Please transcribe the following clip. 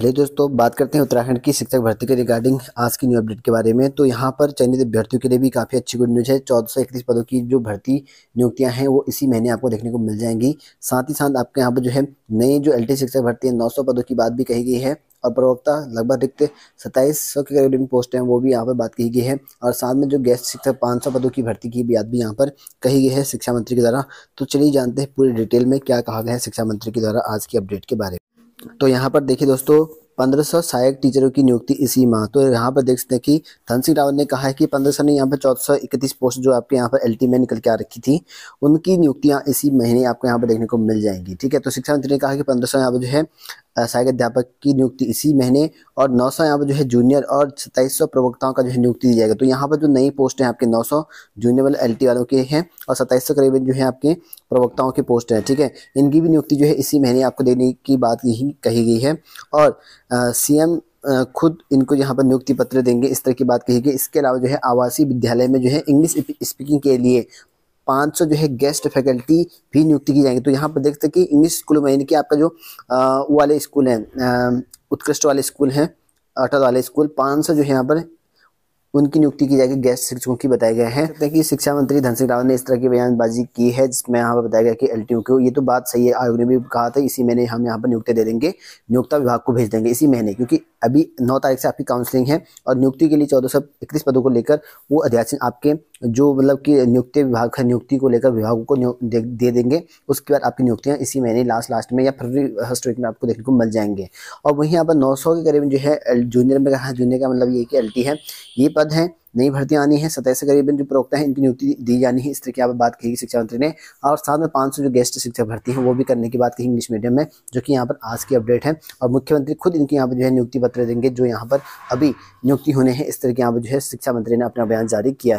hello दोस्तों बात करते हैं उत्तराखंड की शिक्षक भर्ती के रिगार्डिंग आज की न्यू अपडेट के बारे में तो यहाँ पर चयनित अभ्यर्थियों के लिए भी काफ़ी अच्छी गुड न्यूज़ है चौदह पदों की जो भर्ती नियुक्तियाँ हैं वो इसी महीने आपको देखने को मिल जाएंगी साथ ही साथ आपके यहाँ पर जो है नई जो एल शिक्षक भर्ती है नौ पदों की बात भी कही गई है और प्रवक्ता लगभग रिक्त सत्ताईस सौ के करीब पोस्ट हैं वो भी यहाँ पर बात कही गई है और साथ में जो गेस्ट शिक्षक पाँच सौ पदों की भर्ती की भी बात भी यहाँ पर कही गई है शिक्षा मंत्री के द्वारा तो चलिए जानते हैं पूरी डिटेल में क्या कहा गया है शिक्षा मंत्री के द्वारा आज की अपडेट के बारे में तो यहाँ पर देखिए दोस्तों पंद्रह सौ सहायक टीचरों की नियुक्ति इसी माह तो यहाँ पर देख सकते हैं कि धन सिंह रावत ने कहा है कि पंद्रह सौ ने यहाँ पर चौदह सौ इकतीस पोस्ट जो आपके यहाँ पर एल में निकल के आ रखी थी उनकी नियुक्तियाँ इसी महीने आपको यहाँ पर देखने को मिल जाएंगी ठीक है तो शिक्षा मंत्री ने कहा कि पंद्रह सौ यहाँ पर जो है सहायक अध्यापक की नियुक्ति इसी महीने और 900 सौ यहाँ पर जो है जूनियर और 2700 प्रवक्ताओं का जो है नियुक्ति दी जाएगा तो यहाँ पर जो नई पोस्ट है आपके 900 जूनियर वाले एल वालों के हैं और 2700 करीबन जो है आपके प्रवक्ताओं की पोस्ट है ठीक है इनकी भी नियुक्ति जो है इसी महीने आपको देने की बात यही कही गई है और सी खुद इनको यहाँ पर नियुक्ति पत्र देंगे इस तरह की बात कही गई इसके अलावा जो है आवासीय विद्यालय में जो है इंग्लिश स्पीकिंग के लिए पाँच सौ जो है गेस्ट फैकल्टी भी नियुक्ति की जाएंगी तो यहाँ पर देखते हैं कि इंग्लिश स्कूलों में यानी कि आपका जो आ, वाले स्कूल हैं उत्कृष्ट वाले स्कूल हैं अटल वाले स्कूल पाँच जो है यहाँ पर उनकी नियुक्ति की जाएगी गेस्ट शिक्षकों की बताया गया है कि शिक्षा मंत्री धन सिंह रावत ने इस तरह की बयानबाजी की है जिसमें यहाँ पर बताया गया कि एल टी को ये तो बात सही है आयोग ने भी कहा था इसी महीने हम यहाँ पर नियुक्ति दे देंगे नियोक्ता विभाग को भेज देंगे इसी महीने क्योंकि अभी नौ तारीख से आपकी काउंसिलिंग है और नियुक्ति के लिए चौदह पदों को लेकर वो अध्यासन आपके जो मतलब कि नियुक्ति विभाग है नियुक्ति को लेकर विभागों को दे, देंगे उसके बाद आपकी नियुक्तियाँ इसी महीने लास्ट लास्ट में या फरवरी फर्स्ट वीक में आपको देखने को मिल जाएंगे और वहीं यहाँ पर नौ के करीबन जो है जूनियर में कहा जूनियर का मतलब ये कि एल है ये पद है नई भर्तियां आनी है सताईस से करीबन जो प्रवक्ता है इनकी नियुक्ति दी जानी है इस तरह की यहाँ पर बात कही शिक्षा मंत्री ने और साथ में पाँच सौ जो गेस्ट शिक्षा भर्ती है वो भी करने की बात कही इंग्लिश मीडियम में जो कि यहाँ पर आज की अपडेट है और मुख्यमंत्री खुद इनकी यहाँ पर जो है नियुक्ति पत्र देंगे जो यहाँ पर अभी नियुक्ति होने हैं इस तरह के यहाँ पर जो है शिक्षा मंत्री ने अपना बयान जारी किया है